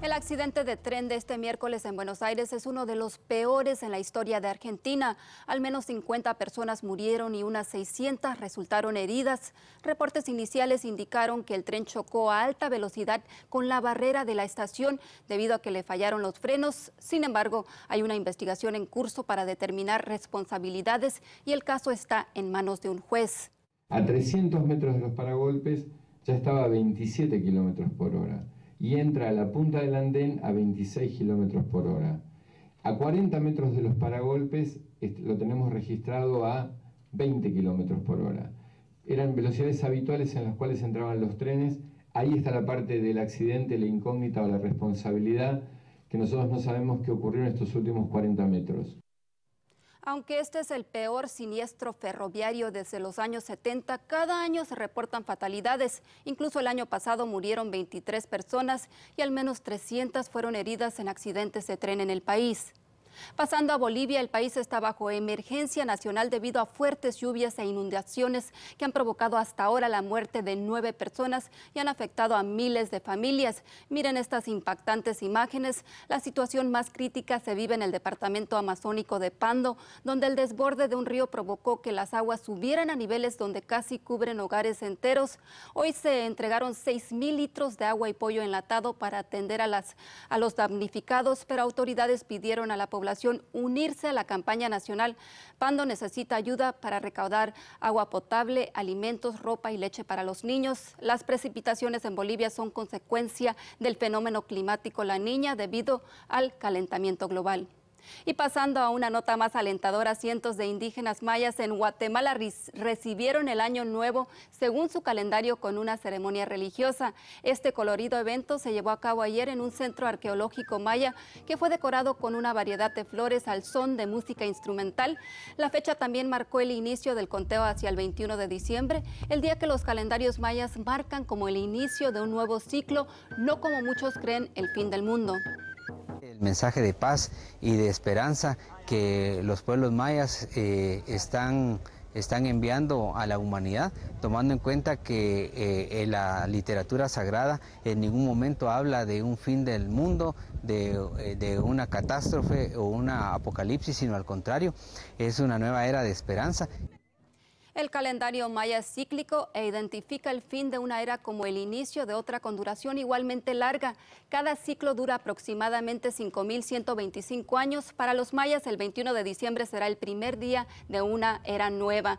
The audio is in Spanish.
El accidente de tren de este miércoles en Buenos Aires es uno de los peores en la historia de Argentina. Al menos 50 personas murieron y unas 600 resultaron heridas. Reportes iniciales indicaron que el tren chocó a alta velocidad con la barrera de la estación debido a que le fallaron los frenos. Sin embargo, hay una investigación en curso para determinar responsabilidades y el caso está en manos de un juez. A 300 metros de los paragolpes ya estaba a 27 kilómetros por hora y entra a la punta del andén a 26 kilómetros por hora. A 40 metros de los paragolpes lo tenemos registrado a 20 kilómetros por hora. Eran velocidades habituales en las cuales entraban los trenes. Ahí está la parte del accidente, la incógnita o la responsabilidad que nosotros no sabemos qué ocurrió en estos últimos 40 metros. Aunque este es el peor siniestro ferroviario desde los años 70, cada año se reportan fatalidades. Incluso el año pasado murieron 23 personas y al menos 300 fueron heridas en accidentes de tren en el país. Pasando a Bolivia, el país está bajo emergencia nacional debido a fuertes lluvias e inundaciones que han provocado hasta ahora la muerte de nueve personas y han afectado a miles de familias. Miren estas impactantes imágenes. La situación más crítica se vive en el departamento amazónico de Pando, donde el desborde de un río provocó que las aguas subieran a niveles donde casi cubren hogares enteros. Hoy se entregaron 6 mil litros de agua y pollo enlatado para atender a, a los damnificados, pero autoridades pidieron a la población unirse a la campaña nacional. Pando necesita ayuda para recaudar agua potable, alimentos, ropa y leche para los niños. Las precipitaciones en Bolivia son consecuencia del fenómeno climático La Niña debido al calentamiento global. Y pasando a una nota más alentadora, cientos de indígenas mayas en Guatemala recibieron el Año Nuevo según su calendario con una ceremonia religiosa. Este colorido evento se llevó a cabo ayer en un centro arqueológico maya que fue decorado con una variedad de flores al son de música instrumental. La fecha también marcó el inicio del conteo hacia el 21 de diciembre, el día que los calendarios mayas marcan como el inicio de un nuevo ciclo, no como muchos creen el fin del mundo mensaje de paz y de esperanza que los pueblos mayas eh, están están enviando a la humanidad, tomando en cuenta que eh, la literatura sagrada en ningún momento habla de un fin del mundo, de, eh, de, una catástrofe o una apocalipsis, sino al contrario, es una nueva era de esperanza. El calendario maya es cíclico e identifica el fin de una era como el inicio de otra con duración igualmente larga. Cada ciclo dura aproximadamente 5.125 años. Para los mayas, el 21 de diciembre será el primer día de una era nueva.